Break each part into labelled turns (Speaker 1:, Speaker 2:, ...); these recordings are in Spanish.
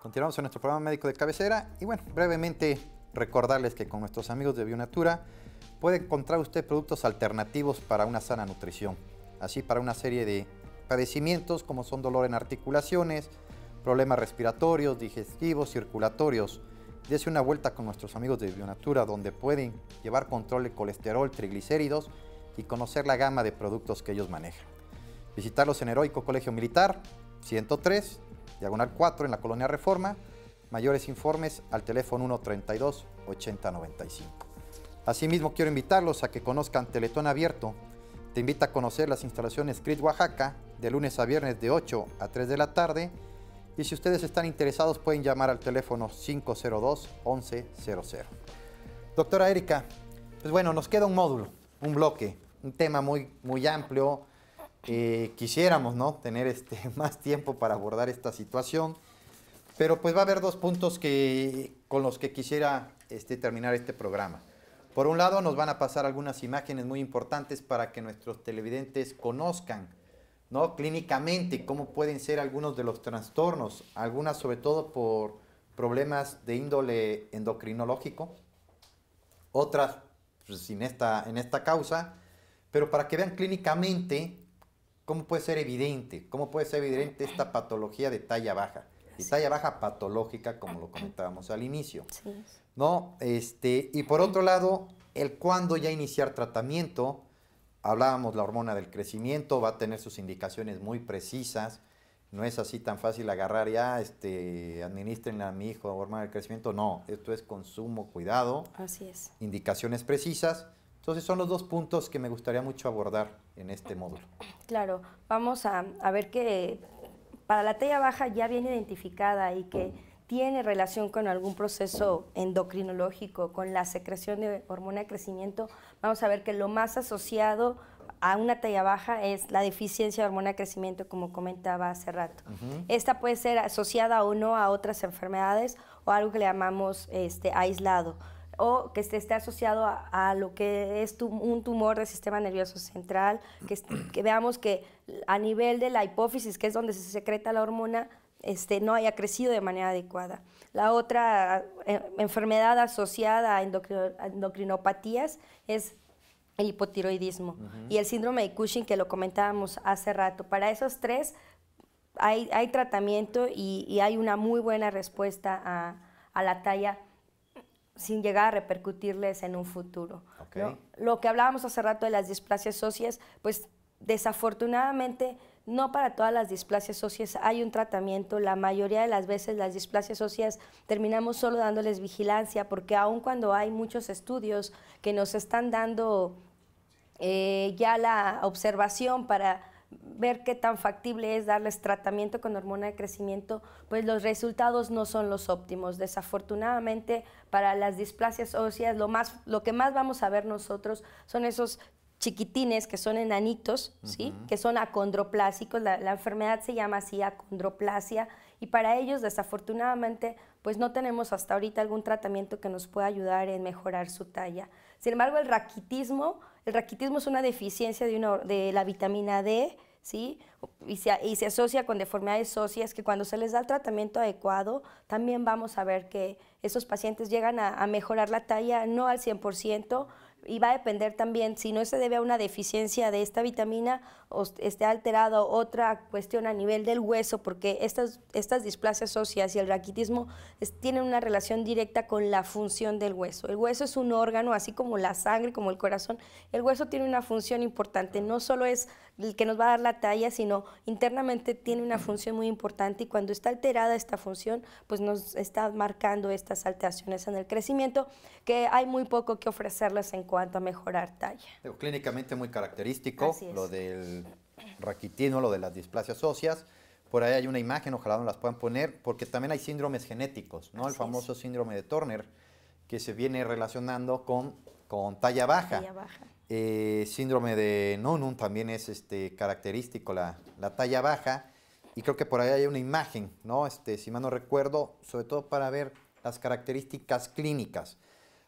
Speaker 1: Continuamos en nuestro programa médico de cabecera y bueno, brevemente recordarles que con nuestros amigos de Bionatura puede encontrar usted productos alternativos para una sana nutrición, así para una serie de padecimientos como son dolor en articulaciones, problemas respiratorios, digestivos, circulatorios. Dese una vuelta con nuestros amigos de Bionatura donde pueden llevar control de colesterol, triglicéridos y conocer la gama de productos que ellos manejan. Visitarlos en Heroico Colegio Militar 103 diagonal 4, en la colonia Reforma. Mayores informes al teléfono 132-8095. Asimismo, quiero invitarlos a que conozcan Teletón Abierto. Te invita a conocer las instalaciones CRIT Oaxaca de lunes a viernes de 8 a 3 de la tarde. Y si ustedes están interesados, pueden llamar al teléfono 502-1100. Doctora Erika, pues bueno, nos queda un módulo, un bloque, un tema muy, muy amplio, quisiéramos ¿no? tener este, más tiempo para abordar esta situación, pero pues va a haber dos puntos que, con los que quisiera este, terminar este programa. Por un lado, nos van a pasar algunas imágenes muy importantes para que nuestros televidentes conozcan ¿no? clínicamente cómo pueden ser algunos de los trastornos, algunas sobre todo por problemas de índole endocrinológico, otras pues, sin esta, en esta causa, pero para que vean clínicamente ¿Cómo puede ser evidente? ¿Cómo puede ser evidente esta patología de talla baja? De talla baja patológica, como lo comentábamos al inicio. ¿No? Este, y por otro lado, el cuándo ya iniciar tratamiento. Hablábamos la hormona del crecimiento, va a tener sus indicaciones muy precisas. No es así tan fácil agarrar ya, este, administren a mi hijo hormona del crecimiento. No, esto es consumo, cuidado. Así es. Indicaciones precisas. Entonces son los dos puntos que me gustaría mucho abordar en este módulo.
Speaker 2: Claro, vamos a, a ver que para la talla baja ya bien identificada y que tiene relación con algún proceso endocrinológico, con la secreción de hormona de crecimiento, vamos a ver que lo más asociado a una talla baja es la deficiencia de hormona de crecimiento, como comentaba hace rato. Esta puede ser asociada o no a otras enfermedades o algo que le llamamos este, aislado o que esté, asociado a, lo que es un tumor del sistema nervioso central, que, veamos que a nivel de la hipófisis, que es donde se secreta la hormona, este, no haya crecido de manera adecuada. La otra eh, enfermedad asociada a, endocrinopatías es el hipotiroidismo y el síndrome de Cushing que lo comentábamos hace rato. Para esos tres hay, hay tratamiento y, hay una muy buena respuesta a, a la talla sin llegar a repercutirles en un futuro. Lo que hablábamos hace rato de las displasias socias, pues desafortunadamente no para todas las displasias socias hay un tratamiento. La mayoría de las veces las displasias socias terminamos solo dándoles vigilancia, porque aun cuando hay muchos estudios que nos están dando eh, ya la observación para ver qué tan factible es darles tratamiento con hormona de crecimiento, pues los resultados no son los óptimos. Desafortunadamente, para las displasias óseas, lo, más, lo que más vamos a ver nosotros son esos chiquitines que son enanitos, ¿sí? que son acondroplásicos, la, la, enfermedad se llama así acondroplasia y para ellos desafortunadamente pues no tenemos hasta ahorita algún tratamiento que nos pueda ayudar en mejorar su talla. Sin embargo, el raquitismo el raquitismo es una deficiencia de, de la vitamina D, ¿sí? Y se, asocia con deformidades óseas que cuando se les da el tratamiento adecuado, también vamos a ver que esos pacientes llegan a, a mejorar la talla no al 100%, y va a depender también si no se debe a una deficiencia de esta vitamina o esté alterado otra cuestión a nivel del hueso, porque estas, estas displasias óseas y el raquitismo tienen una relación directa con la función del hueso. El hueso es un órgano, así como la sangre, como el corazón, el hueso tiene una función importante, no solo es el que nos va a dar la talla, sino internamente tiene una función muy importante y cuando está alterada esta función, pues nos está marcando estas alteraciones en el crecimiento, que hay muy poco que ofrecerles en cuanto a mejorar talla.
Speaker 1: clínicamente muy característico, lo del raquitismo, lo de las displasias óseas. Por ahí hay una imagen, ojalá nos las puedan poner, porque también hay síndromes genéticos, ¿no? el famoso síndrome de Turner, que se viene relacionando con con talla baja. Eh, síndrome de Nonun también es este, característico, la, talla baja. Y creo que por ahí hay una imagen, ¿no? Este, si mal no recuerdo, sobre todo para ver las características clínicas.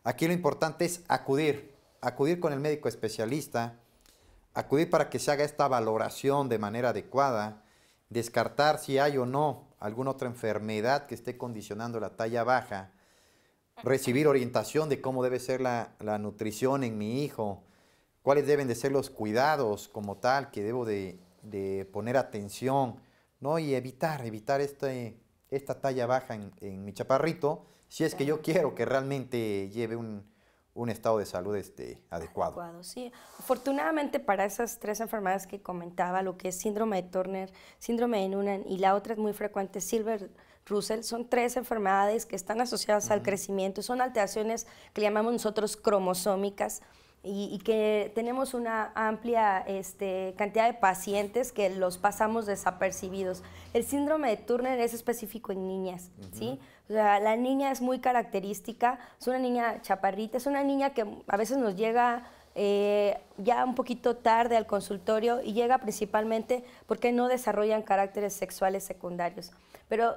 Speaker 1: Aquí lo importante es acudir, acudir con el médico especialista, acudir para que se haga esta valoración de manera adecuada, descartar si hay o no alguna otra enfermedad que esté condicionando la talla baja recibir orientación de cómo debe ser la, nutrición en mi hijo, cuáles deben de ser los cuidados como tal que debo de, poner atención, ¿no? Y evitar, evitar este, esta talla baja en, mi chaparrito, si es que yo quiero que realmente lleve un, estado de salud este, adecuado.
Speaker 2: afortunadamente para esas tres enfermedades que comentaba, lo que es síndrome de Turner, síndrome de una y la otra es muy frecuente, Silver Russell son tres enfermedades que están asociadas al crecimiento, son alteraciones que llamamos nosotros cromosómicas. Y, que tenemos una amplia este, cantidad de pacientes que los pasamos desapercibidos. El síndrome de Turner es específico en niñas, ¿sí? O sea, la niña es muy característica, es una niña chaparrita, es una niña que a veces nos llega eh, ya un poquito tarde al consultorio y llega principalmente porque no desarrollan caracteres sexuales secundarios. Pero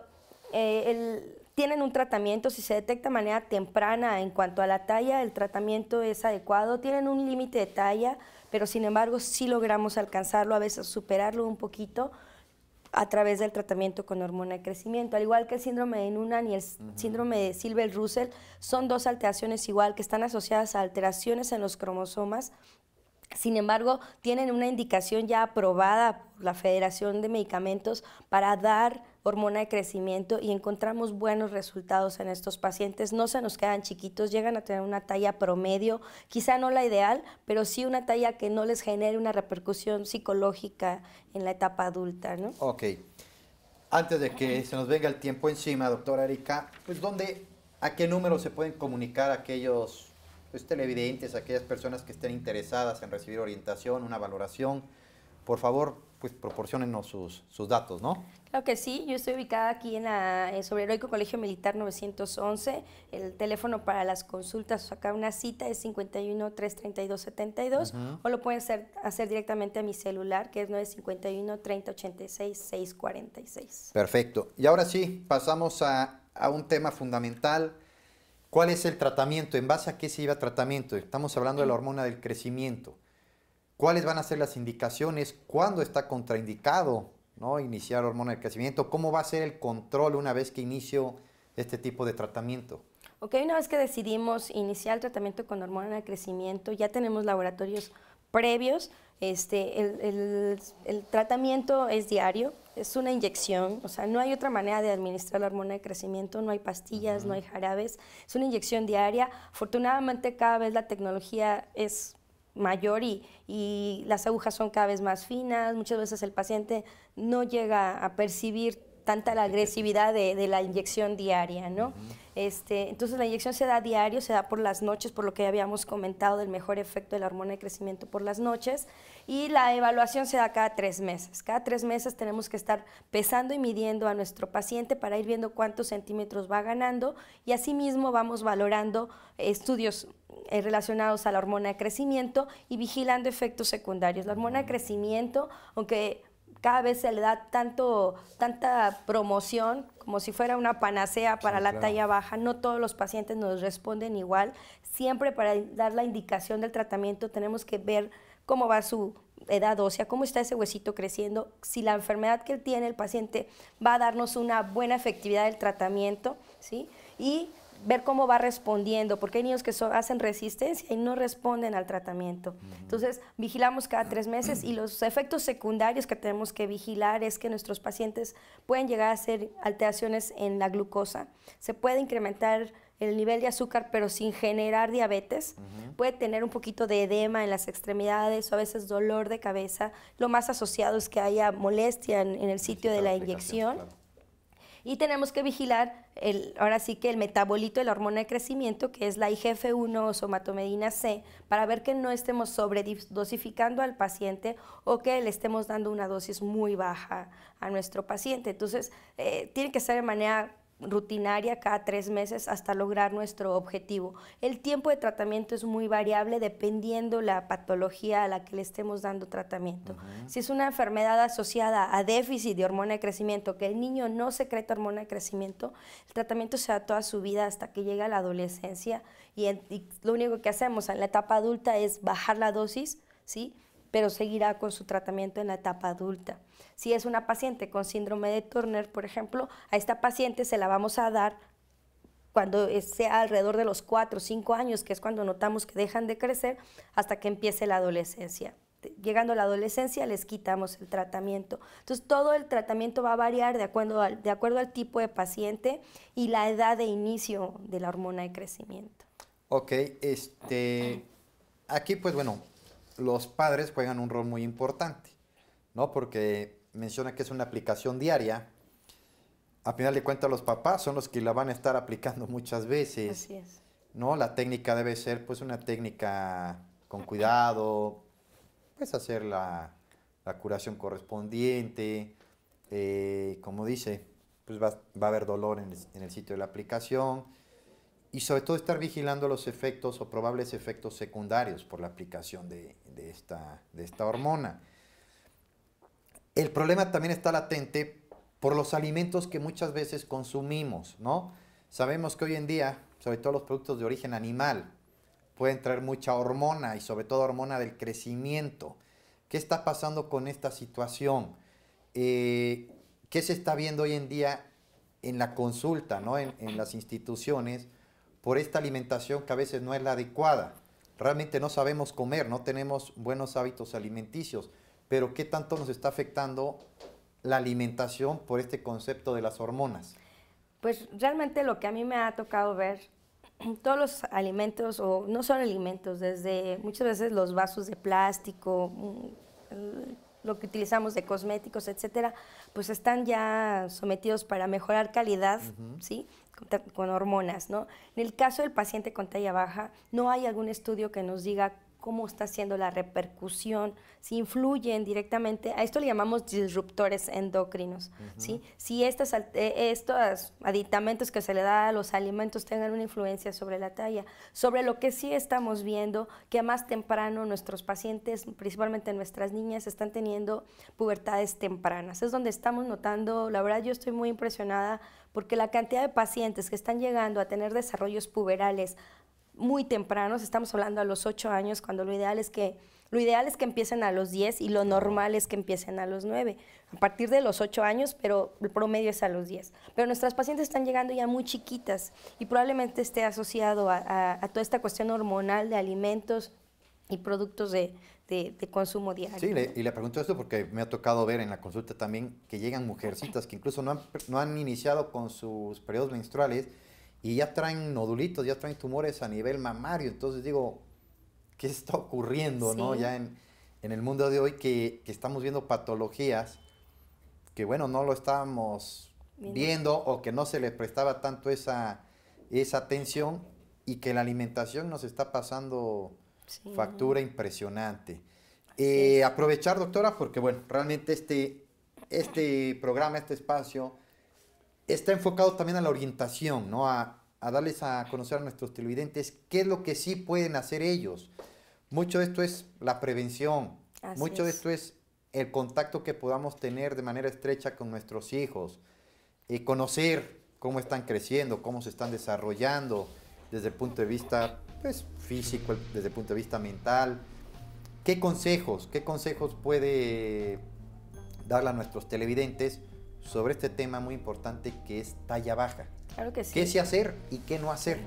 Speaker 2: eh, tienen un tratamiento, si se detecta de manera temprana en cuanto a la talla, el tratamiento es adecuado, tienen un límite de talla, pero sin embargo sí logramos alcanzarlo, a veces superarlo un poquito a través del tratamiento con hormona de crecimiento. Al igual que el síndrome de Noonan y el síndrome de Silver-Russell, son dos alteraciones igual que están asociadas a alteraciones en los cromosomas, sin embargo, tienen una indicación ya aprobada por la Federación de Medicamentos para dar hormona de crecimiento y encontramos buenos resultados en estos pacientes. No se nos quedan chiquitos, llegan a tener una talla promedio, quizá no la ideal, pero sí una talla que no les genere una repercusión psicológica en la etapa adulta.
Speaker 1: Ok. Antes de que se nos venga el tiempo encima, doctora Erika, pues ¿dónde, a qué número se pueden comunicar aquellos pues, televidentes, aquellas personas que estén interesadas en recibir orientación, una valoración? Por favor, pues sus, datos, ¿no? Claro
Speaker 2: que sí, yo estoy ubicada aquí en, la, Colegio Militar 911. El teléfono para las consultas o sacar una cita es 51 332 72 o lo pueden hacer, hacer directamente a mi celular que es 951 3086 646.
Speaker 1: Perfecto. Y ahora sí, pasamos a, a un tema fundamental. ¿Cuál es el tratamiento? ¿En base a qué se lleva tratamiento? Estamos hablando de la hormona del crecimiento cuáles van a ser las indicaciones, cuándo está contraindicado ¿no? iniciar hormona de crecimiento, cómo va a ser el control una vez que inicio este tipo de tratamiento.
Speaker 2: Ok, una vez que decidimos iniciar el tratamiento con hormona de crecimiento, ya tenemos laboratorios previos. Este, el, tratamiento es diario, es una inyección, o sea, no hay otra manera de administrar la hormona de crecimiento, no hay pastillas, no hay jarabes, es una inyección diaria. Afortunadamente cada vez la tecnología es mayor y, las agujas son cada vez más finas, muchas veces el paciente no llega a percibir tanta la agresividad de, la inyección diaria, ¿no? este, entonces la inyección se da diario, se da por las noches, por lo que habíamos comentado del mejor efecto de la hormona de crecimiento por las noches, y la evaluación se da cada tres meses. Cada tres meses tenemos que estar pesando y midiendo a nuestro paciente para ir viendo cuántos centímetros va ganando y asimismo vamos valorando estudios eh, relacionados a la hormona de crecimiento y vigilando efectos secundarios. La hormona de crecimiento, aunque cada vez se le da tanto, tanta promoción como si fuera una panacea para la talla baja. No todos los pacientes nos responden igual. Siempre para dar la indicación del tratamiento tenemos que ver cómo va su edad ósea, cómo está ese huesito creciendo, si la enfermedad que él tiene el paciente va a darnos una buena efectividad del tratamiento, ¿sí? Y ver cómo va respondiendo, porque hay niños que hacen resistencia y no responden al tratamiento. Entonces, vigilamos cada tres meses y los efectos secundarios que tenemos que vigilar es que nuestros pacientes pueden llegar a hacer alteraciones en la glucosa, se puede incrementar el nivel de azúcar, pero sin generar diabetes. Puede tener un poquito de edema en las extremidades o a veces dolor de cabeza. Lo más asociado es que haya molestia en, el sitio de la inyección. Y tenemos que vigilar, el, ahora sí que el metabolito de la hormona de crecimiento, que es la IGF-1 o somatomedina C, para ver que no estemos sobredosificando al paciente o que le estemos dando una dosis muy baja a nuestro paciente. Entonces, eh, tiene que ser de manera rutinaria cada tres meses hasta lograr nuestro objetivo. El tiempo de tratamiento es muy variable dependiendo la patología a la que le estemos dando tratamiento. Si es una enfermedad asociada a déficit de hormona de crecimiento, que el niño no secreta hormona de crecimiento, el tratamiento se da toda su vida hasta que llega a la adolescencia y, y lo único que hacemos en la etapa adulta es bajar la dosis, ¿sí? pero seguirá con su tratamiento en la etapa adulta. Si es una paciente con síndrome de Turner, por ejemplo, a esta paciente se la vamos a dar cuando sea alrededor de los 4 o 5 años, que es cuando notamos que dejan de crecer, hasta que empiece la adolescencia. Llegando a la adolescencia les quitamos el tratamiento. Entonces todo el tratamiento va a variar de acuerdo al, tipo de paciente y la edad de inicio de la hormona de
Speaker 1: crecimiento. Ok, este, aquí pues bueno, los padres juegan un rol muy importante, ¿no? Porque menciona que es una aplicación diaria. A final de cuentas, los papás son los que la van a estar aplicando muchas veces. Así es. ¿No? La técnica debe ser, pues, una técnica con cuidado, pues, hacer la, curación correspondiente. Eh, como dice, pues va, a haber dolor en el sitio de la aplicación y sobre todo estar vigilando los efectos o probables efectos secundarios por la aplicación de, esta, hormona. El problema también está latente por los alimentos que muchas veces consumimos, ¿no? Sabemos que hoy en día, sobre todo los productos de origen animal, pueden traer mucha hormona y sobre todo hormona del crecimiento. ¿Qué está pasando con esta situación? Eh, ¿Qué se está viendo hoy en día en la consulta, ¿no? en las instituciones? por esta alimentación que a veces no es la adecuada. Realmente no sabemos comer, no tenemos buenos hábitos alimenticios, pero ¿qué tanto nos está afectando la alimentación por este concepto de las hormonas?
Speaker 2: Pues realmente lo que a mí me ha tocado ver, todos los alimentos, o no son alimentos, desde muchas veces los vasos de plástico, mm, lo que utilizamos de cosméticos, etcétera, pues están ya sometidos para mejorar calidad, ¿sí? con hormonas, ¿no? En el caso del paciente con talla baja, no hay algún estudio que nos diga cómo está siendo la repercusión, si influyen directamente, a esto le llamamos disruptores endocrinos, ¿sí? Si estas e, estos aditamentos que se le da a los alimentos tengan una influencia sobre la talla, sobre lo que sí estamos viendo, que más temprano nuestros pacientes, principalmente nuestras niñas, están teniendo pubertades tempranas. Es donde estamos notando, la verdad yo estoy muy impresionada porque la cantidad de pacientes que están llegando a tener desarrollos puberales muy tempranos, estamos hablando a los 8 años, cuando lo ideal es que, lo ideal es que empiecen a los 10 y lo normal es que empiecen a los 9, a partir de los 8 años, pero el promedio es a los 10. Pero nuestras pacientes están llegando ya muy chiquitas y probablemente esté asociado a, toda esta cuestión hormonal de alimentos y productos de, de, consumo diario. Sí,
Speaker 1: y le pregunto esto porque me ha tocado ver en la consulta también que llegan mujercitas que incluso no han, no han iniciado con sus periodos menstruales y ya traen nodulitos, ya traen tumores a nivel mamario. Entonces digo, ¿qué está ocurriendo, no? Ya en, en, el mundo de hoy que, que, estamos viendo patologías que, bueno, no lo estábamos viendo o que no se les prestaba tanto esa, esa atención y que la alimentación nos está pasando factura impresionante. Eh, aprovechar, doctora, porque, bueno, realmente este, este programa, este espacio está enfocado también a la orientación, ¿no? A, darles a conocer a nuestros televidentes qué es lo que sí pueden hacer ellos. Mucho de esto es la prevención, mucho de esto es el contacto que podamos tener de manera estrecha con nuestros hijos, y conocer cómo están creciendo, cómo se están desarrollando desde el punto de vista pues, físico, desde el punto de vista mental. ¿Qué consejos, qué consejos puede darle a nuestros televidentes? sobre este tema muy importante que es talla baja.
Speaker 2: Claro que sí. ¿Qué sí hacer
Speaker 1: y qué no hacer?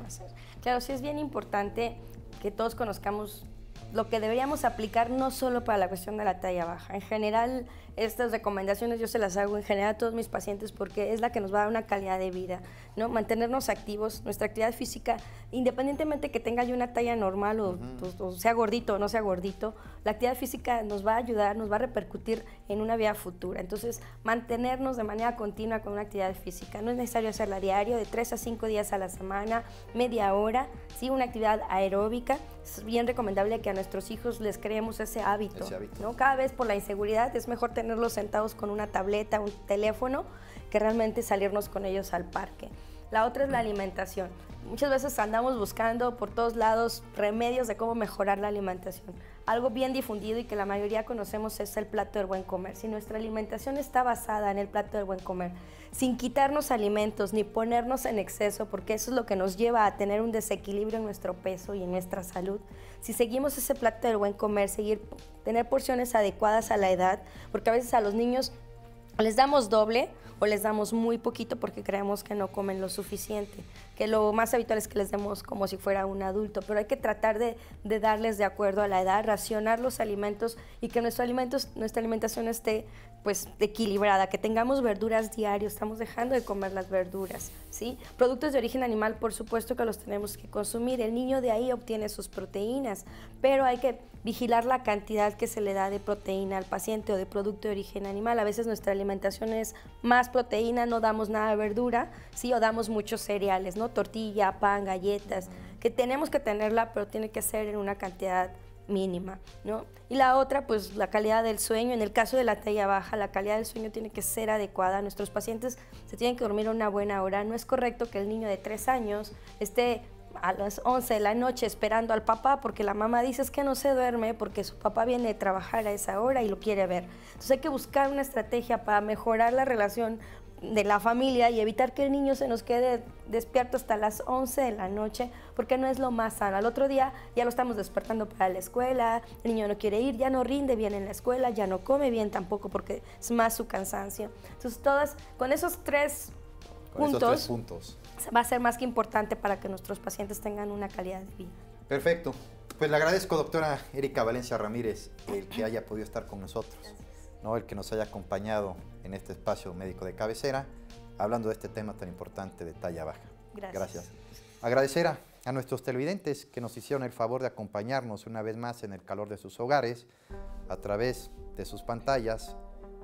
Speaker 2: Claro, sí es bien importante que todos conozcamos lo que deberíamos aplicar no solo para la cuestión de la talla baja. En general, estas recomendaciones yo se las hago en general a todos mis pacientes porque es la que nos va a dar una calidad de vida, ¿no? Mantenernos activos, nuestra actividad física, independientemente que tenga yo una talla normal o, pues, o sea gordito o no sea gordito, la actividad física nos va a ayudar, nos va a repercutir en una vida futura. Entonces, mantenernos de manera continua con una actividad física. No es necesario hacerla diario, de 3 a 5 días a la semana, media hora, ¿sí? una actividad aeróbica. Es bien recomendable que a nuestros hijos les creemos ese hábito. ¿no? Cada vez por la inseguridad es mejor tenerlos sentados con una tableta, un teléfono, que realmente salirnos con ellos al parque. La otra es la alimentación. Muchas veces andamos buscando por todos lados remedios de cómo mejorar la alimentación. Algo bien difundido y que la mayoría conocemos es el plato del buen comer. Si nuestra alimentación está basada en el plato del buen comer, sin quitarnos alimentos ni ponernos en exceso, porque eso es lo que nos lleva a tener un desequilibrio en nuestro peso y en nuestra salud, si seguimos ese plato del buen comer, seguir tener porciones adecuadas a la edad, porque a veces a los niños les damos doble o les damos muy poquito porque creemos que no comen lo suficiente, que lo más habitual es que les demos como si fuera un adulto, pero hay que tratar de, de darles de acuerdo a la edad, racionar los alimentos y que nuestro alimentos, nuestra alimentación esté pues equilibrada, que tengamos verduras diario, estamos dejando de comer las verduras, ¿sí? Productos de origen animal, por supuesto que los tenemos que consumir, el niño de ahí obtiene sus proteínas, pero hay que vigilar la cantidad que se le da de proteína al paciente o de producto de origen animal. A veces nuestra alimentación es más proteína, no damos nada de verdura, ¿sí? O damos muchos cereales, ¿no? Tortilla, pan, galletas, que tenemos que tenerla, pero tiene que ser en una cantidad mínima, ¿no? Y la otra, pues la calidad del sueño. En el caso de la talla baja, la calidad del sueño tiene que ser adecuada. Nuestros pacientes se tienen que dormir una buena hora. No es correcto que el niño de tres años esté a las 11 de la noche esperando al papá porque la mamá dice que no se duerme porque su papá viene de trabajar a esa hora y lo quiere ver. Entonces hay que buscar una estrategia para mejorar la relación de la familia y evitar que el niño se nos quede despierto hasta las 11 de la noche, porque no es lo más sano. Al otro día ya lo estamos despertando para la escuela, el niño no quiere ir, ya no rinde bien en la escuela, ya no come bien tampoco porque es más su cansancio. Entonces, todas con esos tres,
Speaker 1: puntos,
Speaker 2: va a ser más que importante para que nuestros pacientes tengan una calidad de vida.
Speaker 1: Perfecto. Pues le agradezco, doctora Erika Valencia Ramírez, el que haya podido estar con nosotros. ¿no? el que nos haya acompañado en este espacio médico de cabecera, hablando de este tema tan importante de talla baja. Gracias. Agradecer a, nuestros televidentes que nos hicieron el favor de acompañarnos una vez más en el calor de sus hogares, a través de sus pantallas,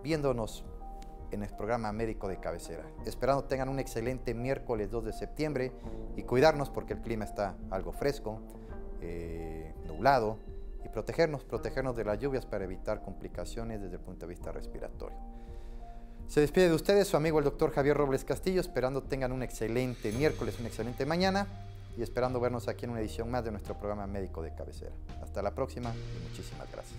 Speaker 1: viéndonos en el programa médico de cabecera. Esperando tengan un excelente miércoles 2 de septiembre y cuidarnos porque el clima está algo fresco, eh, nublado, y protegernos, protegernos de las lluvias para evitar complicaciones desde el punto de vista respiratorio. Se despide de ustedes su amigo el doctor Javier Robles Castillo, esperando tengan un excelente miércoles, una excelente mañana y esperando vernos aquí en una edición más de nuestro programa médico de cabecera. Hasta la próxima y muchísimas gracias.